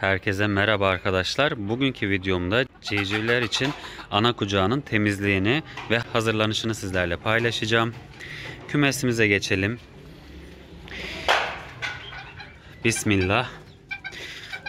Herkese merhaba arkadaşlar. Bugünkü videomda civcivler için ana kucağının temizliğini ve hazırlanışını sizlerle paylaşacağım. Kümesimize geçelim. Bismillah.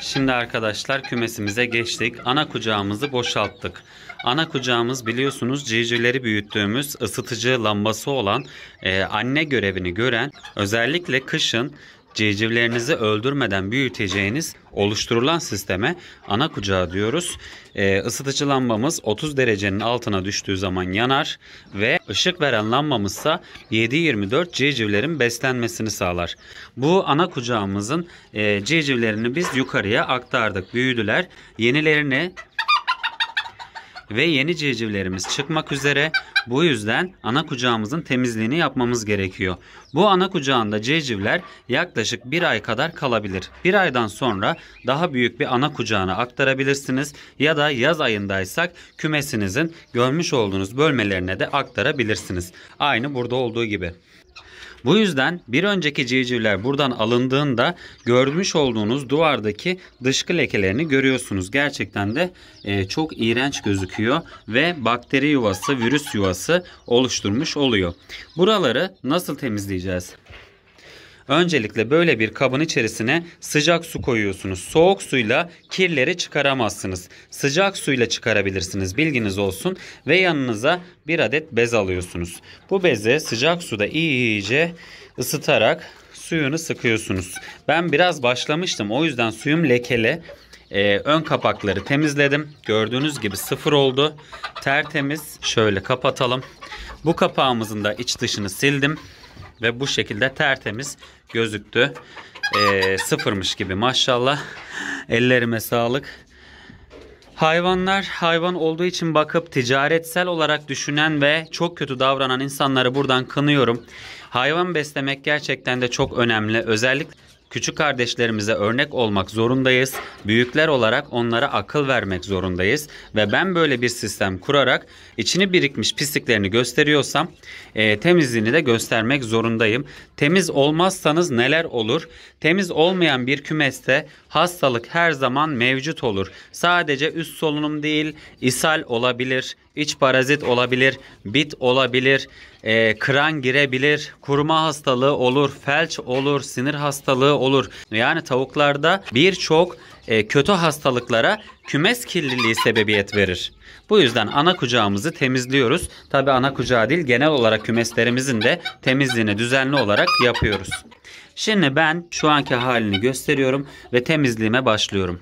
Şimdi arkadaşlar kümesimize geçtik. Ana kucağımızı boşalttık. Ana kucağımız biliyorsunuz civcivleri büyüttüğümüz ısıtıcı lambası olan e, anne görevini gören özellikle kışın Civcivlerinizi öldürmeden büyüteceğiniz oluşturulan sisteme ana kucağı diyoruz. E, ısıtıcı lambamız 30 derecenin altına düştüğü zaman yanar ve ışık veren lambamızsa 7-24 civcivlerin beslenmesini sağlar. Bu ana kucağımızın e, civcivlerini biz yukarıya aktardık. Büyüdüler. Yenilerini ve yeni civcivlerimiz çıkmak üzere bu yüzden ana kucağımızın temizliğini yapmamız gerekiyor. Bu ana kucağında civcivler yaklaşık bir ay kadar kalabilir. Bir aydan sonra daha büyük bir ana kucağına aktarabilirsiniz ya da yaz ayındaysak kümesinizin görmüş olduğunuz bölmelerine de aktarabilirsiniz. Aynı burada olduğu gibi. Bu yüzden bir önceki civcivler buradan alındığında görmüş olduğunuz duvardaki dışkı lekelerini görüyorsunuz. Gerçekten de e, çok iğrenç gözüküyor ve bakteri yuvası, virüs yuvası oluşturmuş oluyor. Buraları nasıl temizleyeceğiz? Öncelikle böyle bir kabın içerisine sıcak su koyuyorsunuz. Soğuk suyla kirleri çıkaramazsınız. Sıcak suyla çıkarabilirsiniz bilginiz olsun ve yanınıza bir adet bez alıyorsunuz. Bu bezi sıcak suda iyice ısıtarak suyunu sıkıyorsunuz. Ben biraz başlamıştım o yüzden suyum lekeli. Ee, ön kapakları temizledim. Gördüğünüz gibi sıfır oldu. Tertemiz. Şöyle kapatalım. Bu kapağımızın da iç dışını sildim. Ve bu şekilde tertemiz gözüktü. E, sıfırmış gibi maşallah. Ellerime sağlık. Hayvanlar hayvan olduğu için bakıp ticaretsel olarak düşünen ve çok kötü davranan insanları buradan kınıyorum. Hayvan beslemek gerçekten de çok önemli. Özellikle Küçük kardeşlerimize örnek olmak zorundayız. Büyükler olarak onlara akıl vermek zorundayız. Ve ben böyle bir sistem kurarak içini birikmiş pisliklerini gösteriyorsam e, temizliğini de göstermek zorundayım. Temiz olmazsanız neler olur? Temiz olmayan bir kümeste hastalık her zaman mevcut olur. Sadece üst solunum değil ishal olabilir, iç parazit olabilir, bit olabilir, e, kıran girebilir, kuruma hastalığı olur, felç olur, sinir hastalığı olur. Yani tavuklarda birçok e, kötü hastalıklara kümes kirliliği sebebiyet verir. Bu yüzden ana kucağımızı temizliyoruz. Tabi ana kucağı değil genel olarak kümeslerimizin de temizliğini düzenli olarak yapıyoruz. Şimdi ben şu anki halini gösteriyorum ve temizliğime başlıyorum.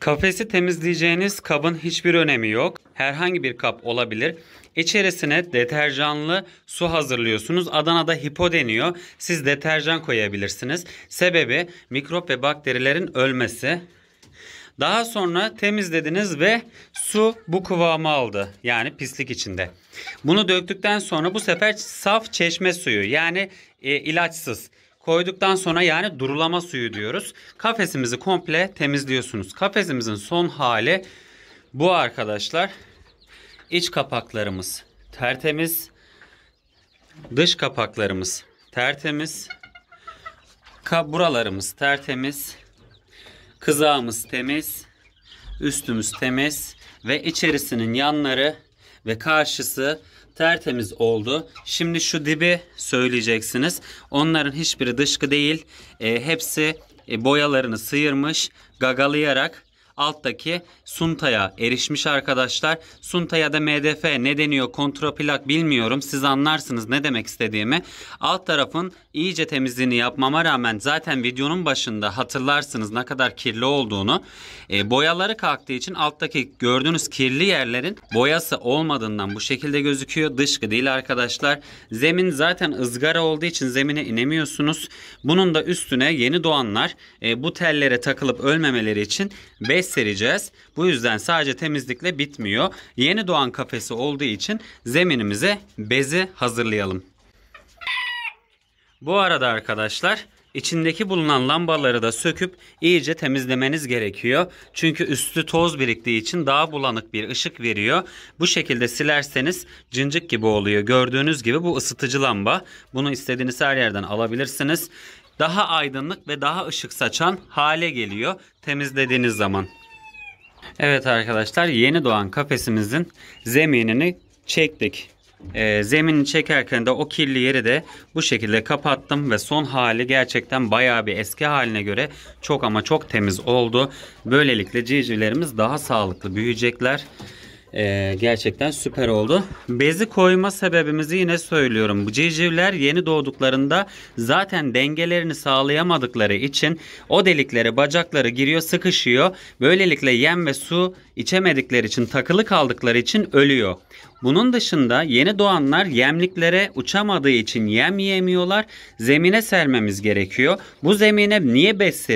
Kafesi temizleyeceğiniz kabın hiçbir önemi yok. Herhangi bir kap olabilir. İçerisine deterjanlı su hazırlıyorsunuz. Adana'da hipo deniyor. Siz deterjan koyabilirsiniz. Sebebi mikrop ve bakterilerin ölmesi. Daha sonra temizlediniz ve su bu kıvamı aldı. Yani pislik içinde. Bunu döktükten sonra bu sefer saf çeşme suyu yani e, ilaçsız. Koyduktan sonra yani durulama suyu diyoruz. Kafesimizi komple temizliyorsunuz. Kafesimizin son hali bu arkadaşlar. İç kapaklarımız tertemiz. Dış kapaklarımız tertemiz. buralarımız tertemiz. Kızağımız temiz. Üstümüz temiz. Ve içerisinin yanları ve karşısı tertemiz oldu. Şimdi şu dibi söyleyeceksiniz. Onların hiçbiri dışkı değil. E, hepsi e, boyalarını sıyırmış, gagalayarak alttaki Sunta'ya erişmiş arkadaşlar. Sunta ya da MDF ne deniyor kontraplak bilmiyorum. Siz anlarsınız ne demek istediğimi. Alt tarafın iyice temizliğini yapmama rağmen zaten videonun başında hatırlarsınız ne kadar kirli olduğunu. E, boyaları kalktığı için alttaki gördüğünüz kirli yerlerin boyası olmadığından bu şekilde gözüküyor. Dışkı değil arkadaşlar. Zemin zaten ızgara olduğu için zemine inemiyorsunuz. Bunun da üstüne yeni doğanlar e, bu tellere takılıp ölmemeleri için 5 bez sereceğiz. Bu yüzden sadece temizlikle bitmiyor. Yeni doğan kafesi olduğu için zeminimize bezi hazırlayalım. Bu arada arkadaşlar içindeki bulunan lambaları da söküp iyice temizlemeniz gerekiyor. Çünkü üstü toz biriktiği için daha bulanık bir ışık veriyor. Bu şekilde silerseniz cincik gibi oluyor. Gördüğünüz gibi bu ısıtıcı lamba. Bunu istediğiniz her yerden alabilirsiniz daha aydınlık ve daha ışık saçan hale geliyor temizlediğiniz zaman. Evet arkadaşlar yeni doğan kafesimizin zeminini çektik. E, zemini çekerken de o kirli yeri de bu şekilde kapattım ve son hali gerçekten bayağı bir eski haline göre çok ama çok temiz oldu. Böylelikle civcivlerimiz daha sağlıklı büyüyecekler. Ee, gerçekten süper oldu. Bezi koyma sebebimizi yine söylüyorum. Bu civcivler yeni doğduklarında zaten dengelerini sağlayamadıkları için o deliklere bacakları giriyor sıkışıyor. Böylelikle yem ve su içemedikleri için takılı kaldıkları için ölüyor. Bunun dışında yeni doğanlar yemliklere uçamadığı için yem yemiyorlar. Zemine sermemiz gerekiyor. Bu zemine niye bez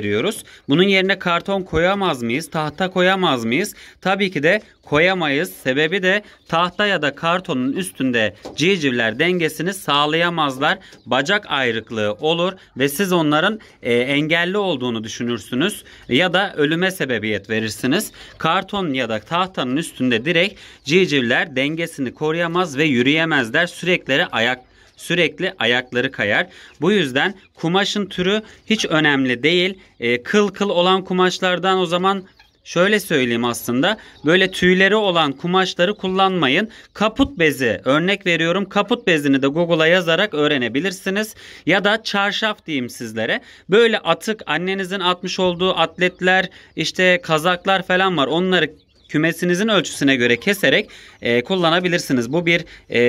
Bunun yerine karton koyamaz mıyız? Tahta koyamaz mıyız? Tabii ki de koyamayız. Sebebi de tahta ya da kartonun üstünde civcivler dengesini sağlayamazlar. Bacak ayrıklığı olur ve siz onların e, engelli olduğunu düşünürsünüz ya da ölüme sebebiyet verirsiniz. Karton ya da tahtanın üstünde direkt civcivler dengesini dengesini koruyamaz ve yürüyemezler. Sürekli ayak sürekli ayakları kayar. Bu yüzden kumaşın türü hiç önemli değil. E, kıl kıl olan kumaşlardan o zaman Şöyle söyleyeyim aslında böyle tüyleri olan kumaşları kullanmayın. Kaput bezi örnek veriyorum kaput bezini de Google'a yazarak öğrenebilirsiniz. Ya da çarşaf diyeyim sizlere. Böyle atık annenizin atmış olduğu atletler işte kazaklar falan var onları kümesinizin ölçüsüne göre keserek e, kullanabilirsiniz. Bu bir e,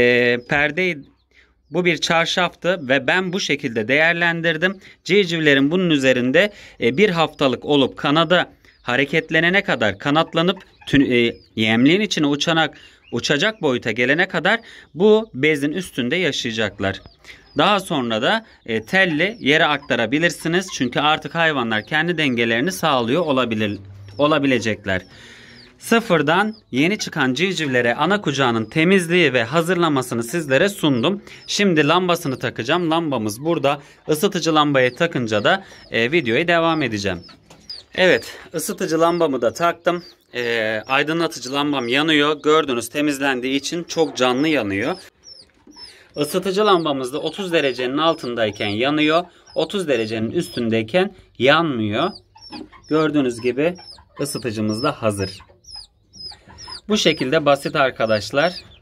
perde bu bir çarşaftı ve ben bu şekilde değerlendirdim. Civcivlerin bunun üzerinde e, bir haftalık olup kanada hareketlenene kadar kanatlanıp tün, e, yemliğin içine uçanak uçacak boyuta gelene kadar bu bezin üstünde yaşayacaklar. Daha sonra da e, telli yere aktarabilirsiniz. Çünkü artık hayvanlar kendi dengelerini sağlıyor olabilir olabilecekler. Sıfırdan yeni çıkan civcivlere ana kucağının temizliği ve hazırlamasını sizlere sundum. Şimdi lambasını takacağım. Lambamız burada. Isıtıcı lambayı takınca da e, videoya devam edeceğim. Evet ısıtıcı lambamı da taktım. E, aydınlatıcı lambam yanıyor. Gördüğünüz temizlendiği için çok canlı yanıyor. Isıtıcı lambamız da 30 derecenin altındayken yanıyor. 30 derecenin üstündeyken yanmıyor. Gördüğünüz gibi ısıtıcımız da hazır. Bu şekilde basit arkadaşlar.